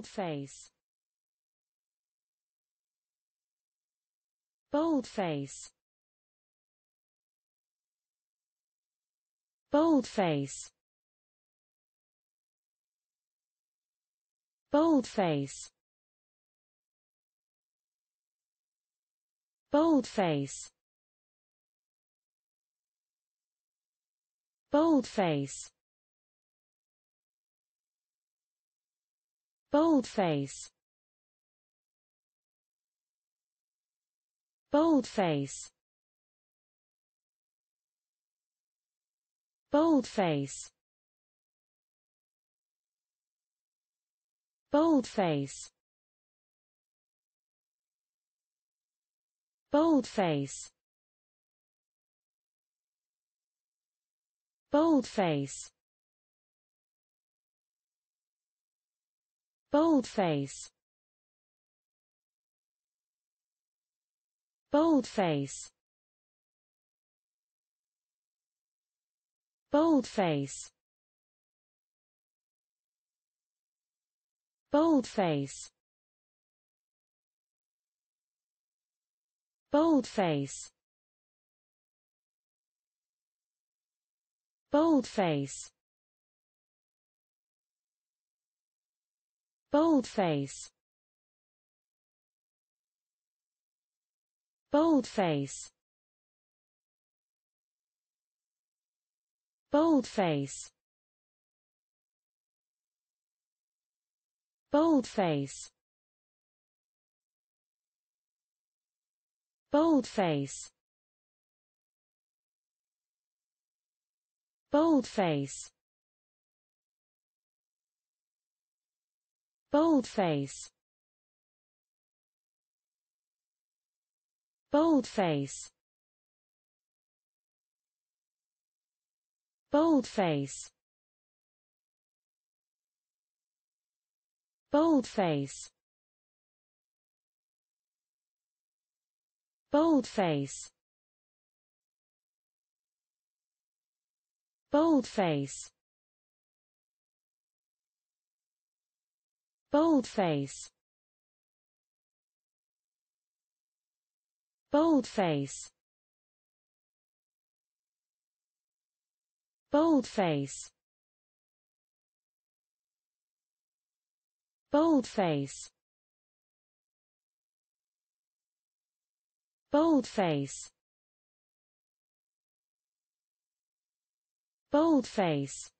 Boldface. Boldface. Boldface. Boldface. Boldface. Boldface. Boldface Boldface Boldface Boldface Boldface Boldface Boldface Boldface Boldface Boldface Boldface Boldface Boldface Boldface Boldface Boldface Boldface Boldface Boldface Boldface Boldface Boldface Boldface Boldface Boldface Boldface Boldface Boldface Boldface Boldface